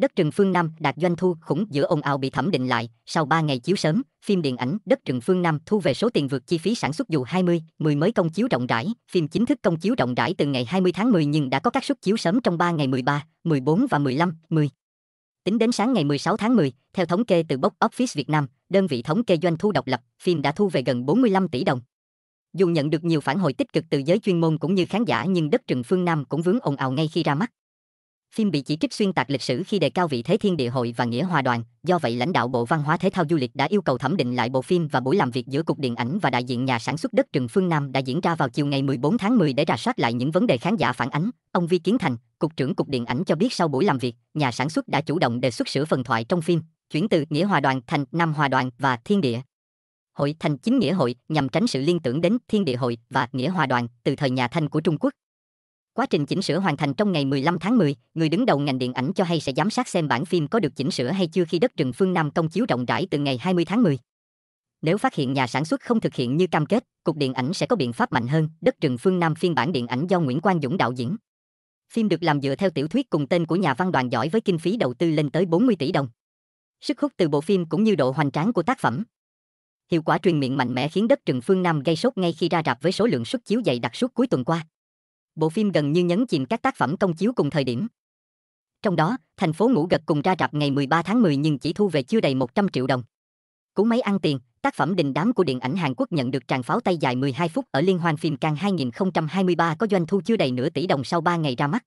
Đất Trừng Phương Nam đạt doanh thu khủng giữa ồn ào bị thẩm định lại, sau 3 ngày chiếu sớm, phim điện ảnh Đất Trừng Phương Nam thu về số tiền vượt chi phí sản xuất dù 20, 10 mới công chiếu rộng rãi, phim chính thức công chiếu rộng rãi từ ngày 20 tháng 10 nhưng đã có các suất chiếu sớm trong 3 ngày 13, 14 và 15, 10. Tính đến sáng ngày 16 tháng 10, theo thống kê từ Box Office Việt Nam, đơn vị thống kê doanh thu độc lập, phim đã thu về gần 45 tỷ đồng. Dù nhận được nhiều phản hồi tích cực từ giới chuyên môn cũng như khán giả nhưng Đất Trừng Phương Nam cũng vướng ồn ào ngay khi ra mắt phim bị chỉ trích xuyên tạc lịch sử khi đề cao vị thế thiên địa hội và nghĩa hòa đoàn, do vậy lãnh đạo Bộ Văn hóa Thể thao Du lịch đã yêu cầu thẩm định lại bộ phim và buổi làm việc giữa Cục Điện ảnh và đại diện nhà sản xuất đất Trừng Phương Nam đã diễn ra vào chiều ngày 14 tháng 10 để rà soát lại những vấn đề khán giả phản ánh. Ông Vi Kiến Thành, Cục trưởng Cục Điện ảnh cho biết sau buổi làm việc, nhà sản xuất đã chủ động đề xuất sửa phần thoại trong phim, chuyển từ Nghĩa Hòa đoàn thành Nam Hòa đoàn và Thiên Địa hội thành chính nghĩa hội nhằm tránh sự liên tưởng đến thiên địa hội và nghĩa hòa đoàn từ thời nhà thanh của trung quốc Quá trình chỉnh sửa hoàn thành trong ngày 15 tháng 10, người đứng đầu ngành điện ảnh cho hay sẽ giám sát xem bản phim có được chỉnh sửa hay chưa khi đất rừng phương Nam công chiếu rộng rãi từ ngày 20 tháng 10. Nếu phát hiện nhà sản xuất không thực hiện như cam kết, cục điện ảnh sẽ có biện pháp mạnh hơn. Đất rừng phương Nam phiên bản điện ảnh do Nguyễn Quang Dũng đạo diễn. Phim được làm dựa theo tiểu thuyết cùng tên của nhà văn đoàn giỏi với kinh phí đầu tư lên tới 40 tỷ đồng. Sức hút từ bộ phim cũng như độ hoành tráng của tác phẩm. Hiệu quả truyền miệng mạnh mẽ khiến đất rừng phương Nam gây sốt ngay khi ra rạp với số lượng suất chiếu dày đặc suốt cuối tuần qua bộ phim gần như nhấn chìm các tác phẩm công chiếu cùng thời điểm. Trong đó, thành phố ngủ Gật cùng ra rạp ngày 13 tháng 10 nhưng chỉ thu về chưa đầy 100 triệu đồng. Cú máy ăn tiền, tác phẩm đình đám của điện ảnh Hàn Quốc nhận được tràng pháo tay dài 12 phút ở Liên hoan phim Cannes 2023 có doanh thu chưa đầy nửa tỷ đồng sau 3 ngày ra mắt.